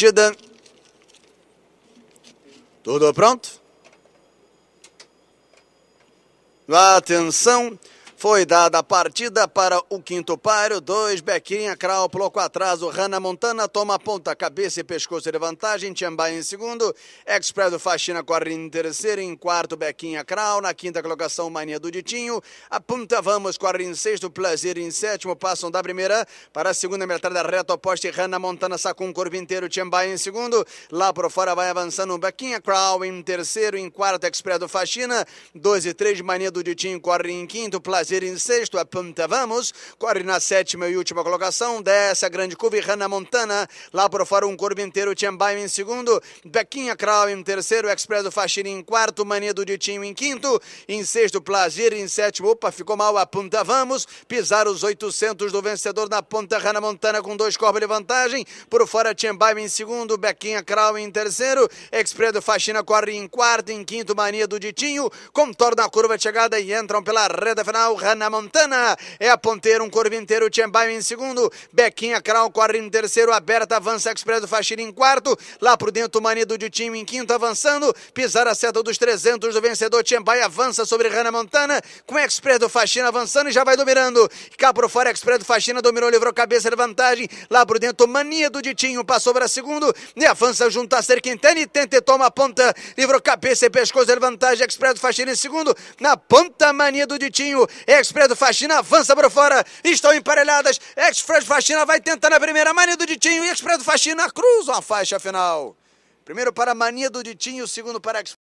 Tchadan. Tudo pronto? Atenção, foi dada a partida para o quinto páreo, dois, Bequinha, Krau, bloco atrás, o Hannah Montana toma a ponta, cabeça e pescoço de vantagem, Tchambai em segundo, Express do Faxina corre em terceiro, em quarto, Bequinha, Krau, na quinta colocação, Mania do Ditinho, a ponta, Vamos corre em sexto, Prazer em sétimo, passam da primeira para a segunda metade da reta oposta, Hannah Montana sacou um corpo inteiro, Tchambai em segundo, lá por fora vai avançando, Bequinha, Krau em terceiro, em quarto, Express do Faxina, dois e três, Mania do Ditinho corre em quinto, Prazer Brasil em sexto, a é Punta Vamos, corre na sétima e última colocação, desce a grande curva e Hannah Montana, lá por fora um corpo inteiro, Tiambaio em segundo, Bequinha Krau em terceiro, Express do Faxina em quarto, Mania do Ditinho em quinto, em sexto, Plazir em sétimo, opa, ficou mal, a Punta Vamos, pisar os 800 do vencedor na ponta, Hannah Montana com dois corpos de vantagem, por fora Tiambaio em segundo, Bequinha Krau em terceiro, Express do Faxina corre em quarto, em quinto, Mania do Ditinho, contorna a curva de chegada e entram pela reta final, Hannah Montana. É a ponteira, um corvo inteiro, Tiambaio em segundo. Bequinha, Krau, corre em terceiro, aberta, avança Express do em quarto. Lá por dentro, Manido de ditinho em quinto, avançando. Pisar a seta dos 300 do vencedor, Tiambaio avança sobre Hannah Montana. Com Express do Faxina avançando e já vai dominando. Cá por fora, Express do Faxina dominou, livrou cabeça de vantagem. Lá por dentro, Manido de ditinho passou para segundo. E avança junto a Ser Quintana e tenta e toma a ponta. Livrou cabeça e pescoço de vantagem. Express do Faxina em segundo. Na ponta, Manido de Tinho. Expresso Faxina avança para fora. Estão emparelhadas. Expresso Faxina vai tentar na primeira. Mania do Ditinho. Expresso Faxina cruzam a faixa final. Primeiro para Mania do Ditinho, segundo para Expresso.